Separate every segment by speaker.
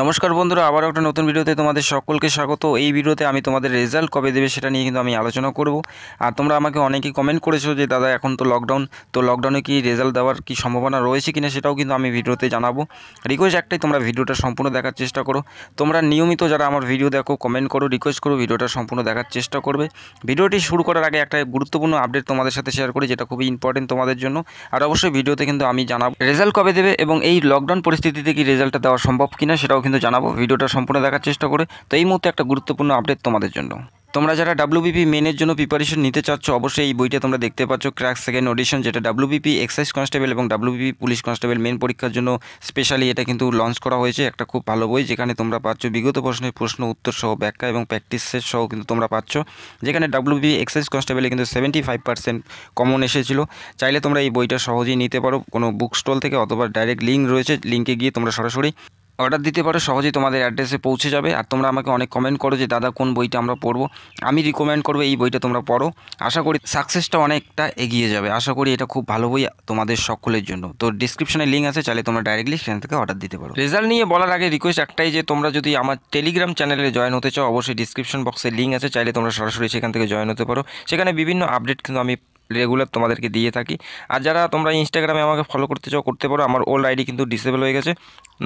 Speaker 1: নমস্কার বন্ধুরা আবার একটা নতুন ভিডিওতে তোমাদের সকলকে স্বাগত এই ভিডিওতে আমি তোমাদের রেজাল্ট কবে দেবে সেটা নিয়ে কিন্তু আমি আলোচনা করব আর তোমরা আমাকে অনেকেই কমেন্ট করেছো যে দাদা এখন তো লকডাউন তো লকডাউনে কি রেজাল্ট দেওয়ার কি সম্ভাবনা রয়েছে কিনা সেটাও কিন্তু আমি ভিডিওতে জানাবো রিকোয়েস্ট একটাই তোমরা ভিডিওটা সম্পূর্ণ দেখার চেষ্টা করো তোমরা নিয়মিত যারা আমার ভিডিও দেখো কমেন্ট করো রিকোয়েস্ট করো ভিডিওটা সম্পূর্ণ দেখার চেষ্টা করবে ভিডিওটি শুরু করার আগে একটা গুরুত্বপূর্ণ আপডেট তোমাদের সাথে শেয়ার করি যেটা খুবই ইম্পর্টেন্ট তোমাদের জন্য আর অবশ্যই ভিডিওতে কিন্তু আমি জানাবো রেজাল্ট কবে দেবে এবং এই লকডাউন পরিস্থিতিতে কি রেজাল্টটা দেওয়া সম্ভব কিনা সেটা সেটাও কিন্তু জানাবো ভিডিওটা সম্পূর্ণ দেখার চেষ্টা করে তো এই মুহূর্তে একটা গুরুত্বপূর্ণ আপডেট তোমাদের জন্য তোমরা যারা ডাব্লিউবিপি মেনের জন্য প্রিপারেশন নিতে চাচ্ছ অবশ্যই এই বইটা তোমরা দেখতে পাচ্ছ ক্র্যাক সেকেন্ড অডিশন যেটা ডাব্লিউবিপি এক্সাইজ কনস্টেবল এবং ডাব্লিউবিপি পুলিশ কনস্টেবল মেন পরীক্ষার জন্য স্পেশালি এটা কিন্তু লঞ্চ করা হয়েছে একটা খুব ভালো বই যেখানে তোমরা পাচ্ছ বিগত প্রশ্নের প্রশ্ন উত্তর সহ ব্যাখ্যা এবং প্র্যাকটিসের সহ কিন্তু তোমরা পাচ্ছ যেখানে ডাব্লিউবিপি এক্সাইজ কনস্টেবলে কিন্তু সেভেন্টি ফাইভ পার্সেন্ট কমন এসেছিলো চাইলে তোমরা এই বইটা সহজেই নিতে পারো কোনো বুক স্টল থেকে অথবা ডাইরেক্ট লিঙ্ক রয়েছে লিঙ্কে গিয়ে তোমরা সরাসরি অর্ডার দিতে পারো সহজেই তোমাদের অ্যাড্রেসে পৌঁছে যাবে আর তোমরা আমাকে অনেক কমেন্ট করো যে দাদা কোন বইটা আমরা পড়ব আমি রিকমেন্ড করবো এই বইটা তোমরা পড়ো আশা করি সাকসেসটা অনেকটা এগিয়ে যাবে আশা করি এটা খুব ভালো বই তোমাদের সকলের জন্য তো ডিসক্রিপশনে লিঙ্ক আছে চাইলে তোমরা ডাইরেক্টলি সেখান থেকে অর্ডার দিতে পারো রেজাল্ট নিয়ে বলার আগে রিকোয়েস্ট একটাই যে তোমরা যদি আমার টেলিগ্রাম চ্যানেলে জয়েন হতে চাও অবশ্যই ডিসক্রিপশন বক্সে লিঙ্ক আছে চাইলে তোমরা সরাসরি সেখান থেকে জয়েন হতে পারো সেখানে বিভিন্ন আপডেট কিন্তু আমি রেগুলার তোমাদেরকে দিয়ে থাকি আর যারা তোমরা ইনস্টাগ্রামে আমাকে ফলো করতে চাও করতে পারো আমার ওল্ড আইডি কিন্তু ডিসেবল হয়ে গেছে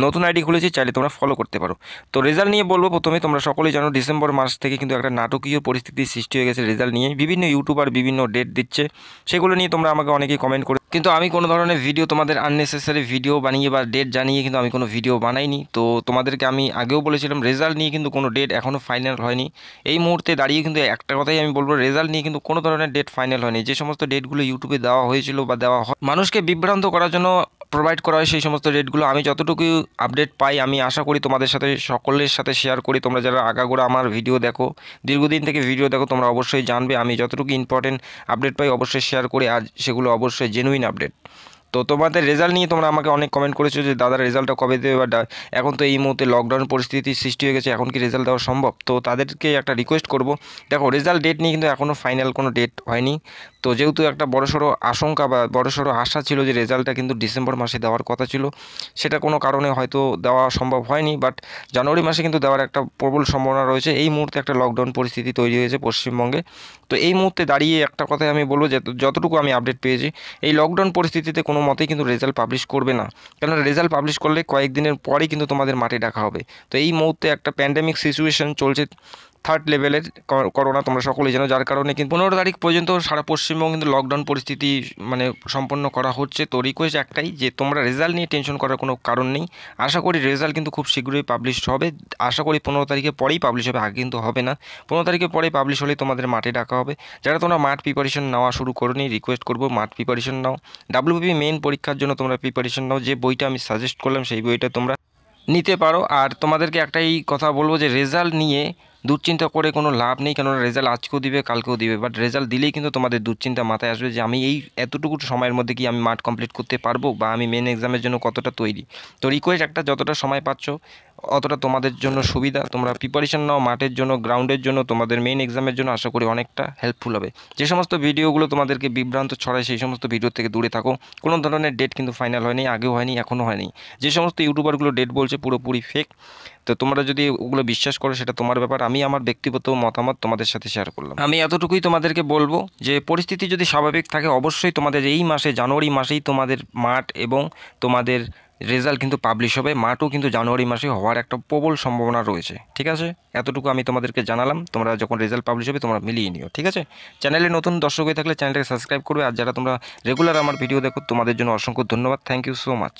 Speaker 1: নতুন আইডি খুলেছি চাইলে তোমরা ফলো করতে পারো তো রেজাল্ট নিয়ে বলবো প্রথমে তোমরা সকলেই জানো ডিসেম্বর মাস থেকে কিন্তু একটা নাটকীয় পরিস্থিতি সৃষ্টি হয়ে গেছে রেজাল্ট নিয়ে বিভিন্ন ইউটিউবার বিভিন্ন ডেট দিচ্ছে সেগুলো নিয়ে তোমরা আমাকে অনেকেই কমেন্ট করে কিন্তু আমি কোনো ধরনের ভিডিও তোমাদের আননেসেসারি ভিডিও বানিয়ে বা ডেট জানিয়ে কিন্তু আমি কোনো ভিডিও বানাইনি তো তোমাদেরকে আমি আগেও বলেছিলাম রেজাল্ট নিয়ে কিন্তু কোনো ডেট এখনও ফাইনাল হয়নি এই মুহূর্তে দাঁড়িয়ে কিন্তু একটা কথাই আমি বলবো রেজাল্ট নিয়ে কিন্তু কোনো ধরনের ডেট ফাইনাল হয়নি যে সমস্ত ডেটগুলো ইউটিউবে দেওয়া হয়েছিল বা দেওয়া হয় মানুষকে বিভ্রান্ত করার জন্য প্রোভাইড করা হয় সেই সমস্ত রেটগুলো আমি যতটুকু আপডেট পাই আমি আশা করি তোমাদের সাথে সকলের সাথে শেয়ার করি তোমরা যারা আগাগোড়া আমার ভিডিও দেখো দীর্ঘদিন থেকে ভিডিও দেখো তোমরা অবশ্যই জানবে আমি যতটুকু ইম্পর্টেন্ট আপডেট পাই অবশ্যই শেয়ার করি আর সেগুলো অবশ্যই জেনুইন আপডেট তো তোমাদের রেজাল্ট নিয়ে তোমরা আমাকে অনেক কমেন্ট করেছো যে দাদার রেজাল্টটা কবে দেবে বা এখন তো এই মুহূর্তে লকডাউন পরিস্থিতি সৃষ্টি হয়ে গেছে এখন কি রেজাল্ট দেওয়া সম্ভব তো তাদেরকে একটা রিকোয়েস্ট করব দেখো রেজাল্ট ডেট নিয়ে কিন্তু এখনও ফাইনাল কোনো ডেট হয়নি তো যেহেতু একটা বড়সড় আশঙ্কা বা বড়সড় আশা ছিল যে রেজাল্টটা কিন্তু ডিসেম্বর মাসে দেওয়ার কথা ছিল সেটা কোনো কারণে হয়তো দেওয়া সম্ভব হয়নি বাট জানুয়ারি মাসে কিন্তু দেওয়ার একটা প্রবল সম্ভাবনা রয়েছে এই মুহূর্তে একটা লকডাউন পরিস্থিতি তৈরি হয়েছে পশ্চিমবঙ্গে তো এই মুহূর্তে দাঁড়িয়ে একটা কথাই আমি বলবো যে যতটুকু আমি আপডেট পেয়েছি এই লকডাউন পরিস্থিতিতে কোনো কোনো মতেই কিন্তু রেজাল্ট পাবলিশ করবে না কেননা রেজাল্ট পাবলিশ করলে কয়েকদিনের পরেই কিন্তু তোমাদের মাঠে ডাকা হবে তো এই মুহূর্তে একটা প্যান্ডামিক সিচুয়েশন চলছে থার্ড লেভেলের করোনা তোমরা সকলেই জানো যার কারণে কিন্তু পনেরো তারিখ পর্যন্ত সারা পশ্চিমবঙ্গ কিন্তু লকডাউন পরিস্থিতি মানে সম্পন্ন করা হচ্ছে তো রিকোয়েস্ট একটাই যে তোমরা রেজাল্ট নিয়ে টেনশন করার কোনো কারণ নেই আশা করি রেজাল্ট কিন্তু খুব শীঘ্রই পাবলিশ হবে আশা করি পনেরো তারিখের পরেই পাবলিশ হবে আগে কিন্তু হবে না পনেরো তারিখের পরেই পাবলিশ হলে তোমাদের মাঠে ডাকা হবে যারা তোমরা মাঠ প্রিপারেশন নেওয়া শুরু করো নি রিকোয়েস্ট করবো মাঠ প্রিপারেশন নাও ডাব্লিউপি মেন পরীক্ষার জন্য তোমরা প্রিপারেশন নাও যে বইটা আমি সাজেস্ট করলাম সেই বইটা তোমরা নিতে পারো আর তোমাদেরকে একটাই কথা বলবো যে রেজাল্ট নিয়ে দুশ্চিন্তা করে কোনো লাভ নেই কেননা রেজাল্ট আজকেও দিবে কালকেও দিবে বাট রেজাল্ট দিলেই কিন্তু তোমাদের দুশ্চিন্তা মাথায় আসবে যে আমি এই এতটুকু সময়ের মধ্যে কি আমি মাঠ কমপ্লিট করতে পারবো বা আমি মেন এক্সামের জন্য কতটা তৈরি তো রিকোয়েস্ট একটা যতটা সময় পাচ্ছ অতটা তোমাদের জন্য সুবিধা তোমরা প্রিপারেশন নাও মাঠের জন্য গ্রাউন্ডের জন্য তোমাদের মেইন এক্সামের জন্য আশা করি অনেকটা হেল্পফুল হবে যে সমস্ত ভিডিওগুলো তোমাদেরকে বিভ্রান্ত ছড়ায় সেই সমস্ত ভিডিও থেকে দূরে থাকো কোনো ধরনের ডেট কিন্তু ফাইনাল হয়নি আগেও হয়নি এখনও হয়নি যে সমস্ত ইউটিউবারগুলো ডেট বলছে পুরোপুরি ফেক তো তোমরা যদি ওগুলো বিশ্বাস করো সেটা তোমার ব্যাপার আমি আমার ব্যক্তিগত মতামত তোমাদের সাথে শেয়ার করলাম আমি এতটুকুই তোমাদেরকে বলবো যে পরিস্থিতি যদি স্বাভাবিক থাকে অবশ্যই তোমাদের এই মাসে জানুয়ারি মাসেই তোমাদের মাঠ এবং তোমাদের রেজাল্ট কিন্তু পাবলিশ হবে মাটু কিন্তু জানুয়ারি মাসে হওয়ার একটা প্রবল সম্ভাবনা রয়েছে ঠিক আছে এতটুকু আমি তোমাদেরকে জানালাম তোমরা যখন রেজাল্ট পাবলিশ হবে তোমরা মিলিয়ে নিও ঠিক আছে চ্যানেলে নতুন দর্শক হয়ে থাকলে চ্যানেলটাকে সাবস্ক্রাইব করবে আর যারা তোমরা রেগুলার আমার ভিডিও দেখো তোমাদের জন্য অসংখ্য ধন্যবাদ থ্যাংক ইউ সো মাচ